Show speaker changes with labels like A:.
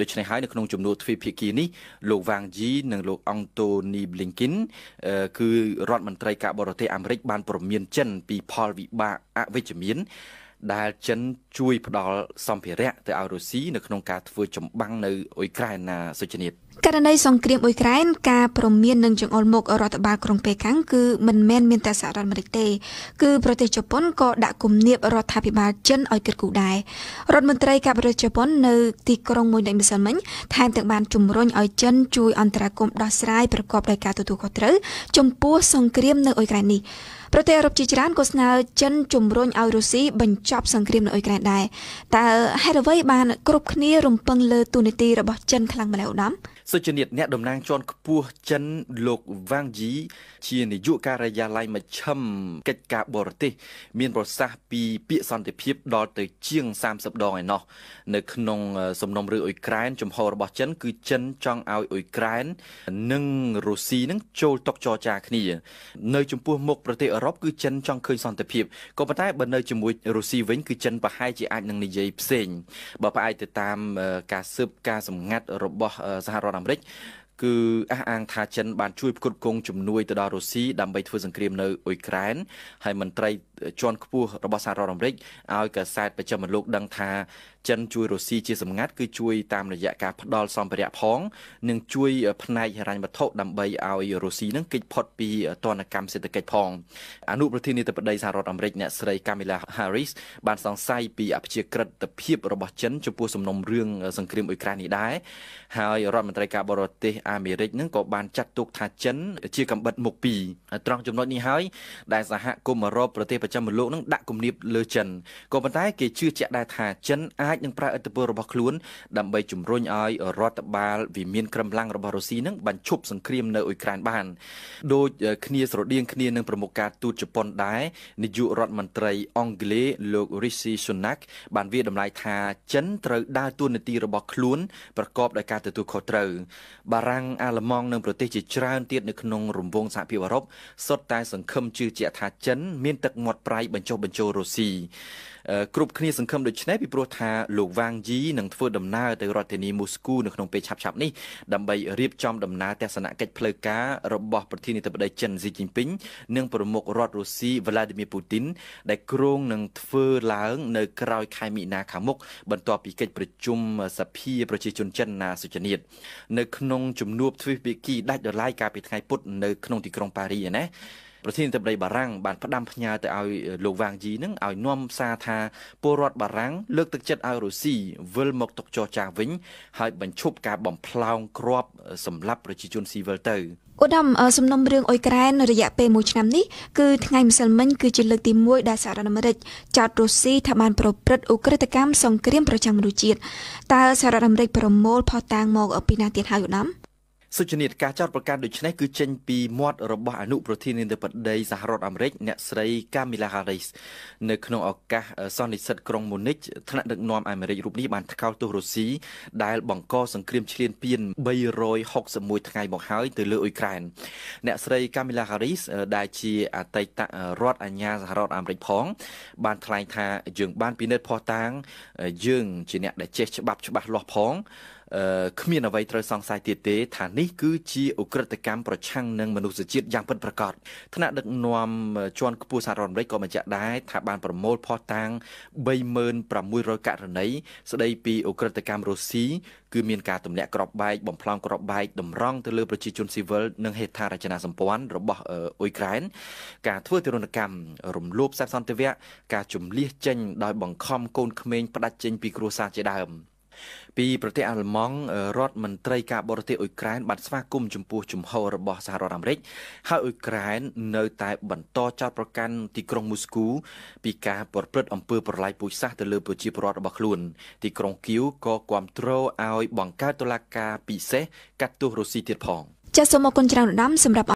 A: ដូច្នេះហើយនៅក្នុងជំនួបទ្វេភាគីនេះលោកវ៉ាងជីនិងលោកអង់តូនីប្លីងគីនគឺរដ្ឋមន្ត្រីការបរទេសអាមេរិកបានព្រមានចិន ពីផលវិបាកអវិជ្ជមានដែលចិនជួយ ផ្ដល់សម្ភារៈទៅឲ្យរុស្ស៊ីនៅក្នុងការធ្វើចម្បាំងនៅអ៊ុយក្រែនណាសុជនិត
B: ករណីសង្គ្រាមអ៊ុយក្រែនការប្រមាននិងចង្អុលមុខរដ្ឋបាលក្រុងប៉េកាំងគឺមិនមែនមានតែសហរដ្ឋអាមេរិកទេគឺប្រទេសជប៉ុនក៏ដាក់គំនាបរដ្ឋាភិបាលចិនឲ្យគិតគូរដែររដ្ឋមន្ត្រីការបរទេសជប៉ុននៅទីក្រុងមួយនៃម្សិលមិញថែមទាំងបានជំរុញឲ្យចិនជួយអន្តរាគមន៍ដោះស្រាយប្រកបដោយការទទួលខុសត្រូវចំពោះសង្គ្រាមនៅអ៊ុយក្រែននេះប្រទេសអឺរ៉ុបជាច្រើនក៏ស្នើចិនជំរុញឲ្យរុស្ស៊ីបញ្ចប់សង្គ្រាមនៅអ៊ុយក្រែនដែរតើហេតុអ្វីបានគ្រប់គ្នារំពឹងលើទូនីតិរបស់ចិនខ្លាំងម្ល៉េះឧត្តម
A: សុជនិតអ្នកតំណាងជាន់ខ្ពស់ចិនលោកវ៉ាងជីជានាយកការិយាល័យមជ្ឈិមកិច្ចការបរទេសមានប្រសាសន៍ពីពាក្យសន្តិភាពដល់ទៅជាង30ដងឯណោះនៅក្នុងសំណុំរឿងអ៊ុយក្រែនចំហររបស់ចិនគឺចិនចង់ឲ្យអ៊ុយក្រែននិងរុស្ស៊ីនឹងចូលតុចរចាគ្នា នៅចំពោះមុខប្រទេសអឺរ៉ុបរ៉ុបគឺចិនចង់ឃើញសន្តិភាពក៏ប៉ុន្តែបើនៅជាមួយរុស្ស៊ីវិញគឺចិនប្រហែលជាអាចនឹងនិយាយផ្សេងបើផ្អែកទៅតាម ការស៊ើបការសម្ងាត់របស់សហរដ្ឋអាមេរិកគឺអះអាងថាចិនបានជួយផ្គត់ផ្គង់ជំនួយទៅដល់រុស្ស៊ីដើម្បី ធ្វើសង្គ្រាមនៅអ៊ុយក្រែនហើយមន្ត្រីជាន់ខ្ពស់របស់សហរដ្ឋអាមេរិកឲ្យកាសែតប្រចាំលោក ដឹងថាចិន ជួយរុស្ស៊ីជាសម្ងាត់គឺជួយតាមរយៈការផ្ដល់សម្ភារៈផងនិងជួយ ផ្នែកហិរញ្ញវត្ថុដើម្បីឲ្យរុស្ស៊ីនឹងគេចផុតពីទណ្ឌកម្មសេដ្ឋកិច្ចផង អនុប្រធានាធិបតីសហរដ្ឋអាមេរិកអ្នកស្រី Kamala Harris បានសង្ស័យពីអព្យាក្រឹតភាពរបស់ចិនចំពោះសំណុំរឿងសង្គ្រាមអ៊ុយក្រែននេះដែរហើយរដ្ឋមន្ត្រីការបរទេសអាមេរិកនឹងក៏បានចាត់ទុកថាចិនជាកំបិតមុខពីរត្រង់ចំណុចនេះហើយដែលសហគមន៍អឺរ៉ុបប្រទេសប្រចាំលោកនឹងដាក់គំនាបលើចិនក៏ប៉ុន្តែគេជឿជាក់ដែរថាចិនអាចនឹងប្រើឥទ្ធិពលរបស់ខ្លួនដើម្បីជំរុញឲ្យរដ្ឋបាលវិមានក្រឹមឡាំងរបស់រុស្ស៊ីនឹងបញ្ឈប់សង្គ្រាមនៅអ៊ុយក្រែនបានដូចគ្នាស្រដៀងគ្នានឹងប្រមុខការទូតជប៉ុនដែរនាយករដ្ឋមន្ត្រីអង់គ្លេសលោក Rishi Sunak បានវាតម្លៃថា ចិនត្រូវដើរតួនាទីរបស់ខ្លួនប្រកបដោយការទទួលខុសត្រូវបារាំងរាំងអាល្លឺម៉ង់និងប្រទេសជាច្រើនទៀតនៅក្នុងរង្វង់សហភាពអឺរ៉ុបសុទ្ធតែសង្ឃឹមជឿជាក់ថាចិន មានទឹកមាត់ប្រៃបញ្ចុះបញ្ចូលរុស្ស៊ីគ្រប់គ្នាសង្ឃឹមដូចនេះពីព្រោះថាលោកវ៉ាងយីនឹងធ្វើដំណើរទៅរដ្ឋធានីមូស្គូនៅក្នុងពេលឆាប់ៗនេះដើម្បីរៀបចំដំណើរទស្សនកិច្ចផ្លូវការរបស់ប្រធានាធិបតីចិនស៊ីជីនពីងនិងប្រមុខរដ្ឋរុស្ស៊ីវ្លាឌីមៀពូទីន ដែលគ្រោងនឹងធ្វើឡើងនៅក្រោយខែមីនាខាងមុខបន្ទាប់ពីកិច្ចប្រជុំសភាប្រជាជនចិនណាសុជនិតនៅក្នុងជជំនួបទ្វេភាគីដាច់ដライកាលពីថ្ងៃពុធនៅក្នុងទីក្រុងប៉ារីណាប្រធានាធិបតីបារាំងបានផ្ដាំផ្ញើទៅឲ្យលោកវ៉ាងជីនឹងឲ្យនាំសារថាពលរដ្ឋបារាំងលើកទឹកចិត្តឲ្យរុស្ស៊ីវិលមកទុកចរចាវិញហើយបញ្ឈប់ការបំផ្លោងគ្រាប់សម្រាប់ប្រជាជនស៊ីវិលទៅ
B: ឧត្តមសំណុំរឿងអ៊ុយក្រែនរយៈពេល1ឆ្នាំនេះគឺថ្ងៃម្សិលមិញគឺជាលើកទី1ដែលសហរដ្ឋអាមេរិកចោទរុស្ស៊ីថាបានប្រព្រឹត្តឧក្រិដ្ឋកម្មសង្គ្រាមប្រចាំមនុស្សជាតិតើសហរដ្ឋអាមេរិកប្រមូលផុសតាងមកពីណាទៀតហើយឧត្តម
A: សុចនាតការចោតប្រកាសដូចនេះគឺចេញពីមាត់របស់អនុប្រធានាធិបតីសហរដ្ឋអាមេរិកអ្នកស្រី Kamala Harris នៅក្នុងឱកាសសន្និសីទក្រុង Munich ថ្នាក់ដឹកនាំអាមេរិករូបនេះបានថ្កោលទោសរុស្ស៊ីដែលបង្កសង្គ្រាមឈ្លានពាន361ថ្ងៃមកហើយទៅលើអ៊ុយក្រែនអ្នកស្រី Kamala Harris ដែលជាអតីតរដ្ឋអាជ្ញាសហរដ្ឋអាមេរិកផងបានថ្លែងថាយើងបានពិនិត្យភស្តុតាងយើងជាអ្នកដែលចេះច្បាប់ច្បាស់លាស់ផងគ្មានអ្វីត្រូវសង្ស័យទៀតទេថានេះគឺជាអ ுக ្រិតកម្មប្រឆាំងនឹងមនុស្សជាតិយ៉ាងពិតប្រាកដថ្នាក់ដឹកនាំជាន់ខ្ពស់សហរដ្ឋអាមេរិកក៏បញ្ជាក់ដែរថាបានប្រមូលផុសតាំង36600ករណីស្ដីពីអ ுக ្រិតកម្មរុស្ស៊ីគឺមានការទម្លាក់គ្រាប់បែកបំផ្លោងគ្រាប់បែកតម្រង់ទៅលើ ប្រជាជនស៊ីវិលនិងហេដ្ឋារចនាសម្ព័ន្ធរបស់អ៊ុយក្រែនការធ្វើទរណកម្មរំលោភសិទ្ធិសន្តិវៈការជំលៀសចេញ ដោយបង្ខំកូនក្មេងផ្ដាច់ចេញពីគ្រួសារជាដើម។ពីប្រទេសអាល្លឺម៉ង់រដ្ឋមន្ត្រីការបរទេសអ៊ុយក្រែនបានស្វាគមន៍ចំពោះជំហររបស់សហរដ្ឋអាមេរិកហើយអ៊ុយក្រែននៅតែបន្តចោទប្រកាន់ទីក្រុងមូស្គូ ពីការប្រព្រឹត្តអំពើប្រឡាយពូជសាសន៍ទៅលើប្រជាពលរដ្ឋរបស់ខ្លួន ទីក្រុងគៀវក៏គាំទ្រឲ្យ បង្កើតតុលាការពិសេសកាត់ទោសរុស្ស៊ីទៀតផង
B: ចាសសូមអគុណច្រើនដំសម្រាប់